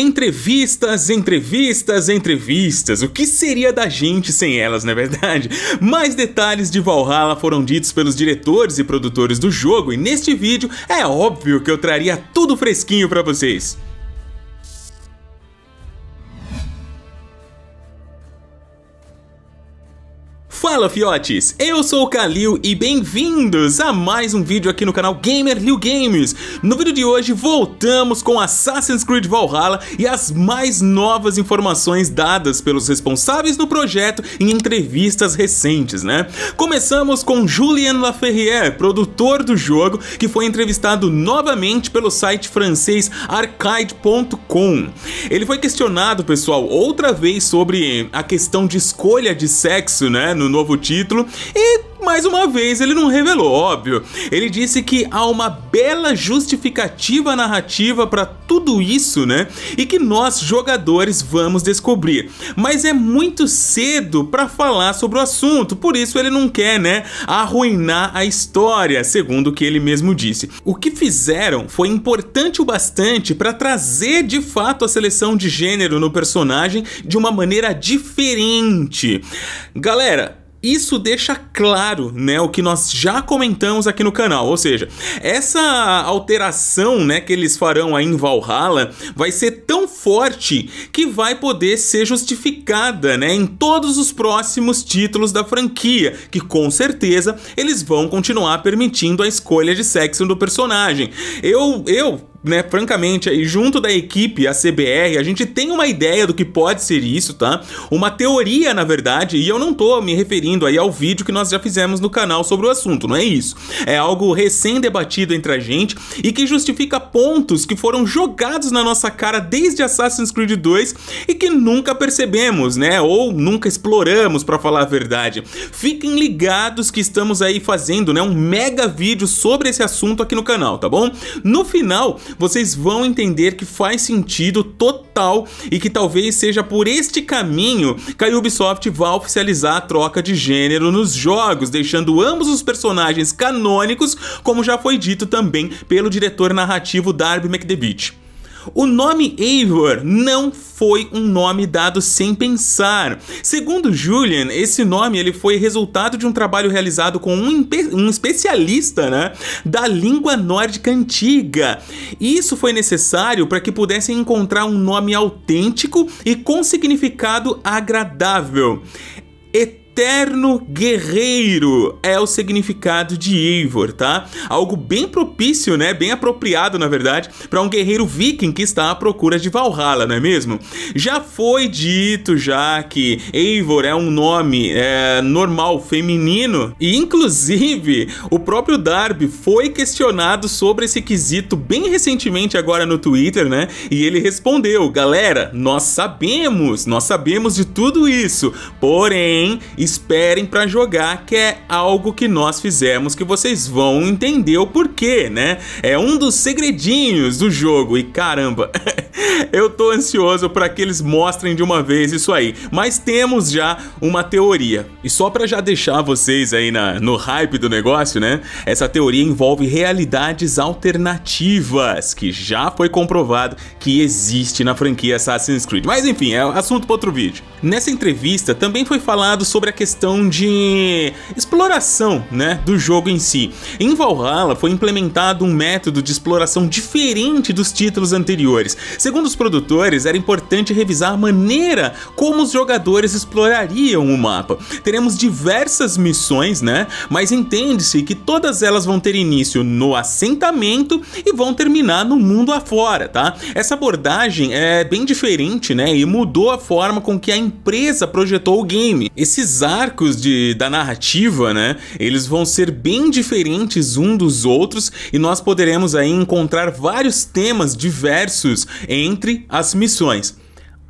Entrevistas, entrevistas, entrevistas. O que seria da gente sem elas, não é verdade? Mais detalhes de Valhalla foram ditos pelos diretores e produtores do jogo e neste vídeo é óbvio que eu traria tudo fresquinho para vocês. Fala fiotes, eu sou o Kalil e bem-vindos a mais um vídeo aqui no canal Gamer Liu Games. No vídeo de hoje voltamos com Assassin's Creed Valhalla e as mais novas informações dadas pelos responsáveis do projeto em entrevistas recentes, né? Começamos com Julien Laferrière, produtor do jogo, que foi entrevistado novamente pelo site francês arcade.com. Ele foi questionado, pessoal, outra vez sobre a questão de escolha de sexo, né, no novo novo título e mais uma vez ele não revelou, óbvio. Ele disse que há uma bela justificativa narrativa para tudo isso, né? E que nós jogadores vamos descobrir. Mas é muito cedo para falar sobre o assunto, por isso ele não quer, né, arruinar a história, segundo o que ele mesmo disse. O que fizeram foi importante o bastante para trazer de fato a seleção de gênero no personagem de uma maneira diferente. Galera, isso deixa claro, né, o que nós já comentamos aqui no canal, ou seja, essa alteração, né, que eles farão aí em Valhalla vai ser tão forte que vai poder ser justificada, né, em todos os próximos títulos da franquia, que com certeza eles vão continuar permitindo a escolha de sexo do personagem. Eu eu né, francamente, aí junto da equipe, a CBR, a gente tem uma ideia do que pode ser isso, tá? Uma teoria, na verdade, e eu não tô me referindo aí ao vídeo que nós já fizemos no canal sobre o assunto, não é isso. É algo recém-debatido entre a gente e que justifica pontos que foram jogados na nossa cara desde Assassin's Creed 2 e que nunca percebemos, né? Ou nunca exploramos, para falar a verdade. Fiquem ligados que estamos aí fazendo, né, um mega vídeo sobre esse assunto aqui no canal, tá bom? No final, vocês vão entender que faz sentido total e que talvez seja por este caminho que a Ubisoft vá oficializar a troca de gênero nos jogos, deixando ambos os personagens canônicos, como já foi dito também pelo diretor narrativo Darby McDevitt. O nome Eivor não foi um nome dado sem pensar. Segundo Julian, esse nome ele foi resultado de um trabalho realizado com um, um especialista né, da língua nórdica antiga. Isso foi necessário para que pudessem encontrar um nome autêntico e com significado agradável eterno guerreiro é o significado de Eivor, tá? Algo bem propício, né? Bem apropriado, na verdade, para um guerreiro viking que está à procura de Valhalla, não é mesmo? Já foi dito já que Eivor é um nome é, normal feminino e, inclusive, o próprio Darby foi questionado sobre esse quesito bem recentemente agora no Twitter, né? E ele respondeu, galera, nós sabemos, nós sabemos de tudo isso, porém esperem para jogar, que é algo que nós fizemos que vocês vão entender o porquê, né? É um dos segredinhos do jogo e caramba, eu tô ansioso para que eles mostrem de uma vez isso aí. Mas temos já uma teoria. E só para já deixar vocês aí na, no hype do negócio, né? Essa teoria envolve realidades alternativas, que já foi comprovado que existe na franquia Assassin's Creed. Mas enfim, é assunto para outro vídeo. Nessa entrevista também foi falado sobre a questão de exploração, né, do jogo em si. Em Valhalla foi implementado um método de exploração diferente dos títulos anteriores. Segundo os produtores, era importante revisar a maneira como os jogadores explorariam o mapa. Teremos diversas missões, né, mas entende-se que todas elas vão ter início no assentamento e vão terminar no mundo afora, tá? Essa abordagem é bem diferente, né, e mudou a forma com que a empresa projetou o game. Esses arcos de, da narrativa, né? Eles vão ser bem diferentes um dos outros e nós poderemos aí encontrar vários temas diversos entre as missões.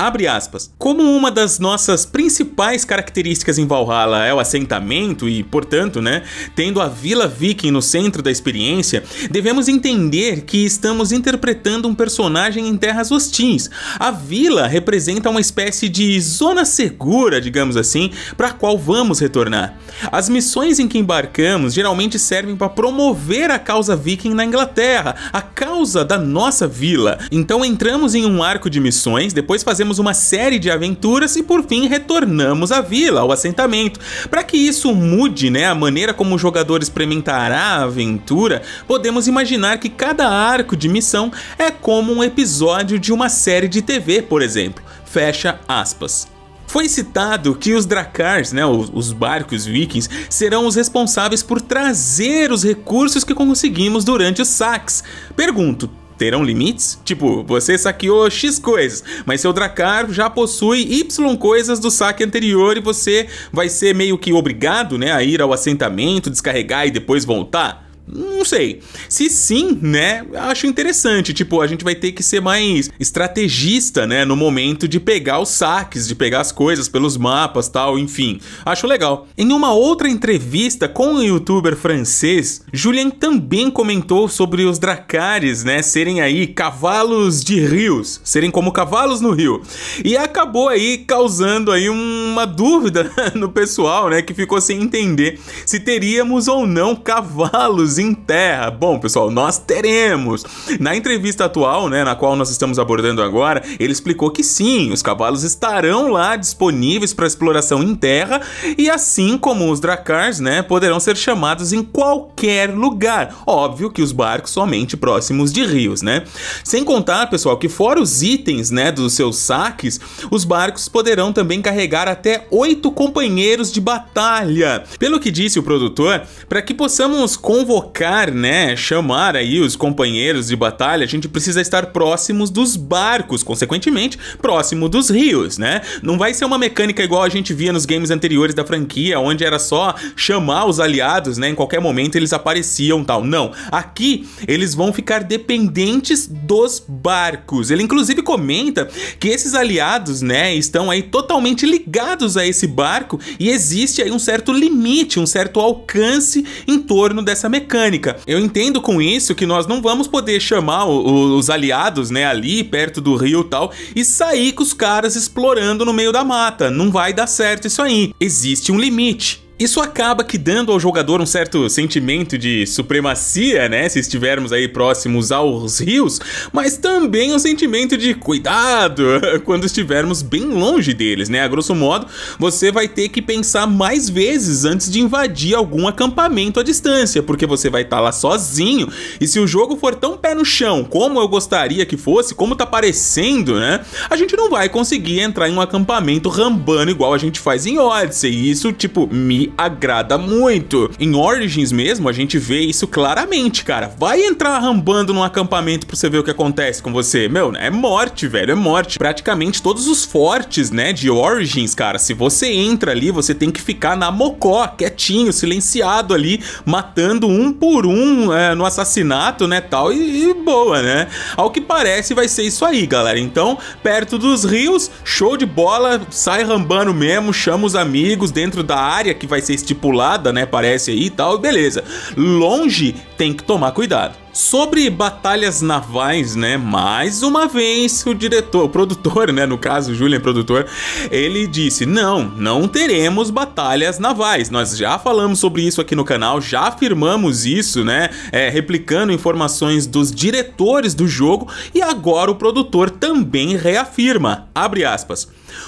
Abre aspas. Como uma das nossas principais características em Valhalla é o assentamento e, portanto, né, tendo a Vila Viking no centro da experiência, devemos entender que estamos interpretando um personagem em terras hostis. A vila representa uma espécie de zona segura, digamos assim, para a qual vamos retornar. As missões em que embarcamos geralmente servem para promover a causa viking na Inglaterra, a causa da nossa vila. Então entramos em um arco de missões, depois fazemos temos uma série de aventuras e por fim retornamos à vila, ao assentamento. Para que isso mude, né, a maneira como o jogador experimentará a aventura, podemos imaginar que cada arco de missão é como um episódio de uma série de TV, por exemplo. Fecha aspas. Foi citado que os Dracars, né, os barcos vikings, serão os responsáveis por trazer os recursos que conseguimos durante os saques. Pergunto, terão limites? Tipo, você saqueou X coisas, mas seu Dracar já possui Y coisas do saque anterior e você vai ser meio que obrigado, né, a ir ao assentamento, descarregar e depois voltar? Não sei. Se sim, né, acho interessante. Tipo, a gente vai ter que ser mais estrategista, né, no momento de pegar os saques, de pegar as coisas pelos mapas, tal, enfim. Acho legal. Em uma outra entrevista com um youtuber francês, Julien também comentou sobre os dracares, né, serem aí cavalos de rios, serem como cavalos no rio. E acabou aí causando aí uma dúvida no pessoal, né, que ficou sem entender se teríamos ou não cavalos em terra? Bom, pessoal, nós teremos. Na entrevista atual, né, na qual nós estamos abordando agora, ele explicou que sim, os cavalos estarão lá disponíveis para exploração em terra e assim como os dracars, né, poderão ser chamados em qualquer lugar. Óbvio que os barcos somente próximos de rios, né? Sem contar, pessoal, que fora os itens, né, dos seus saques, os barcos poderão também carregar até oito companheiros de batalha. Pelo que disse o produtor, para que possamos convocar colocar, né, chamar aí os companheiros de batalha, a gente precisa estar próximos dos barcos, consequentemente, próximo dos rios, né? Não vai ser uma mecânica igual a gente via nos games anteriores da franquia, onde era só chamar os aliados, né, em qualquer momento eles apareciam, tal. Não, aqui eles vão ficar dependentes dos barcos. Ele inclusive comenta que esses aliados, né, estão aí totalmente ligados a esse barco e existe aí um certo limite, um certo alcance em torno dessa mecânica mecânica. Eu entendo com isso que nós não vamos poder chamar o, o, os aliados, né, ali perto do rio e tal, e sair com os caras explorando no meio da mata. Não vai dar certo isso aí. Existe um limite. Isso acaba que dando ao jogador um certo sentimento de supremacia, né? Se estivermos aí próximos aos rios, mas também um sentimento de cuidado quando estivermos bem longe deles, né? A grosso modo, você vai ter que pensar mais vezes antes de invadir algum acampamento à distância, porque você vai estar tá lá sozinho. E se o jogo for tão pé no chão como eu gostaria que fosse, como tá parecendo, né? A gente não vai conseguir entrar em um acampamento rambando igual a gente faz em Odyssey. E isso, tipo, me agrada muito. Em Origins mesmo, a gente vê isso claramente, cara. Vai entrar rambando num acampamento pra você ver o que acontece com você. Meu, é morte, velho, é morte. Praticamente todos os fortes, né, de Origins, cara, se você entra ali, você tem que ficar na mocó, quietinho, silenciado ali, matando um por um é, no assassinato, né, tal, e, e boa, né? Ao que parece, vai ser isso aí, galera. Então, perto dos rios, show de bola, sai rambando mesmo, chama os amigos dentro da área que vai vai ser estipulada, né? Parece aí e tal, beleza. Longe tem que tomar cuidado. Sobre batalhas navais, né? Mais uma vez o diretor, o produtor, né? No caso, o Julian, produtor, ele disse: não, não teremos batalhas navais. Nós já falamos sobre isso aqui no canal, já afirmamos isso, né? É, replicando informações dos diretores do jogo e agora o produtor também reafirma. Abre aspas.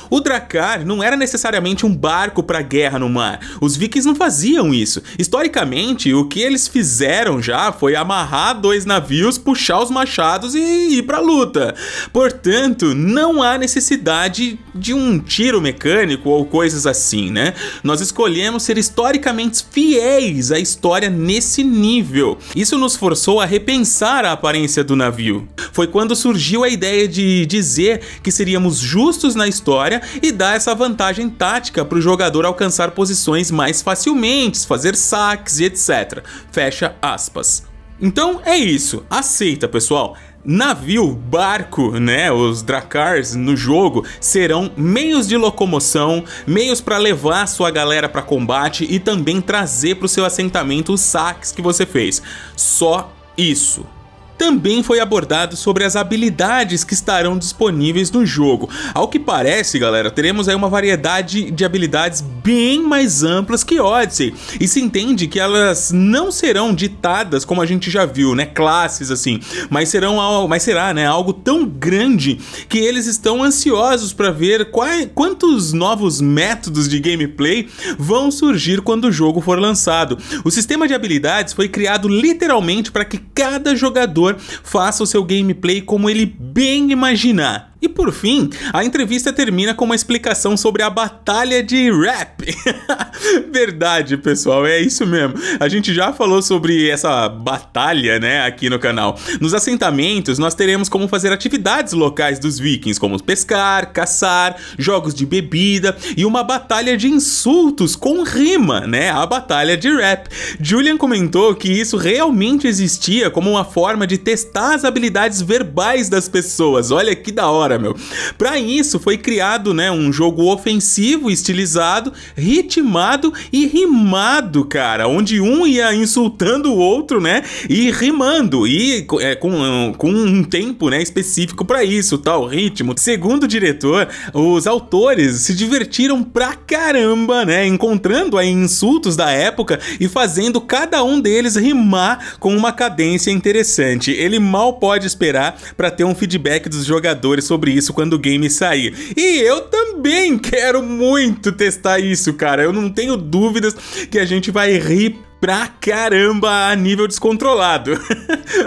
O dracar não era necessariamente um barco para guerra no mar. Os vikings não faziam isso. Historicamente, o que eles fizeram já foi amarrar dois navios, puxar os machados e ir para luta. Portanto, não há necessidade de um tiro mecânico ou coisas assim, né? Nós escolhemos ser historicamente fiéis à história nesse nível. Isso nos forçou a repensar a aparência do navio. Foi quando surgiu a ideia de dizer que seríamos justos na história vitória e dá essa vantagem tática para o jogador alcançar posições mais facilmente, fazer saques e etc. Fecha aspas. Então é isso, aceita pessoal. Navio, barco, né, os Dracars no jogo serão meios de locomoção, meios para levar a sua galera para combate e também trazer para o seu assentamento os saques que você fez. Só isso também foi abordado sobre as habilidades que estarão disponíveis no jogo. Ao que parece, galera, teremos aí uma variedade de habilidades bem mais amplas que Odyssey. E se entende que elas não serão ditadas como a gente já viu, né, classes assim, mas serão mas será, né, algo tão grande que eles estão ansiosos para ver quais, quantos novos métodos de gameplay vão surgir quando o jogo for lançado. O sistema de habilidades foi criado literalmente para que cada jogador faça o seu gameplay como ele bem imaginar. E por fim, a entrevista termina com uma explicação sobre a batalha de rap. Verdade, pessoal, é isso mesmo. A gente já falou sobre essa batalha, né, aqui no canal. Nos assentamentos, nós teremos como fazer atividades locais dos vikings, como pescar, caçar, jogos de bebida e uma batalha de insultos com rima, né, a batalha de rap. Julian comentou que isso realmente existia como uma forma de testar as habilidades verbais das pessoas. Olha que da hora hora, meu. Para isso foi criado, né, um jogo ofensivo, estilizado, ritmado e rimado, cara, onde um ia insultando o outro, né, e rimando e é, com, com um tempo, né, específico para isso, tal ritmo. Segundo o diretor, os autores se divertiram pra caramba, né, encontrando aí insultos da época e fazendo cada um deles rimar com uma cadência interessante. Ele mal pode esperar para ter um feedback dos jogadores sobre sobre isso quando o game sair. E eu também quero muito testar isso, cara. Eu não tenho dúvidas que a gente vai rir pra caramba a nível descontrolado.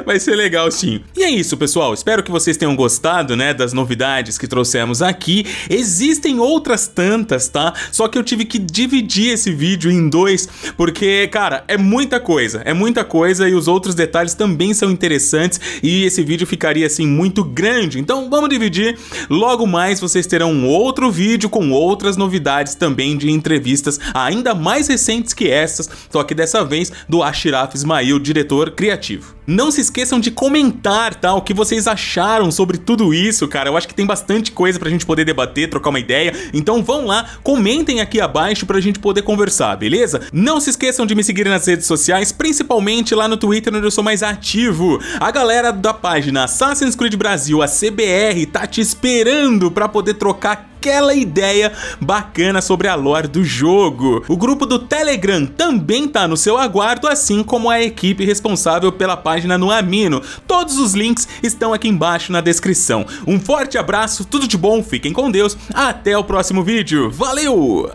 Vai ser legal sim. E é isso, pessoal. Espero que vocês tenham gostado, né, das novidades que trouxemos aqui. Existem outras tantas, tá? Só que eu tive que dividir esse vídeo em dois, porque, cara, é muita coisa. É muita coisa e os outros detalhes também são interessantes e esse vídeo ficaria, assim, muito grande. Então, vamos dividir. Logo mais vocês terão um outro vídeo com outras novidades também de entrevistas ainda mais recentes que essas, só que dessa vez do Ashraf Ismail, diretor criativo. Não se esqueçam de comentar, tá? O que vocês acharam sobre tudo isso, cara. Eu acho que tem bastante coisa pra gente poder debater, trocar uma ideia. Então vão lá, comentem aqui abaixo pra gente poder conversar, beleza? Não se esqueçam de me seguir nas redes sociais, principalmente lá no Twitter, onde eu sou mais ativo. A galera da página Assassin's Creed Brasil, a CBR, tá te esperando pra poder trocar aquela ideia bacana sobre a lore do jogo. O grupo do Telegram também tá no seu eu aguardo, assim como a equipe responsável pela página no Amino. Todos os links estão aqui embaixo na descrição. Um forte abraço, tudo de bom, fiquem com Deus, até o próximo vídeo, valeu!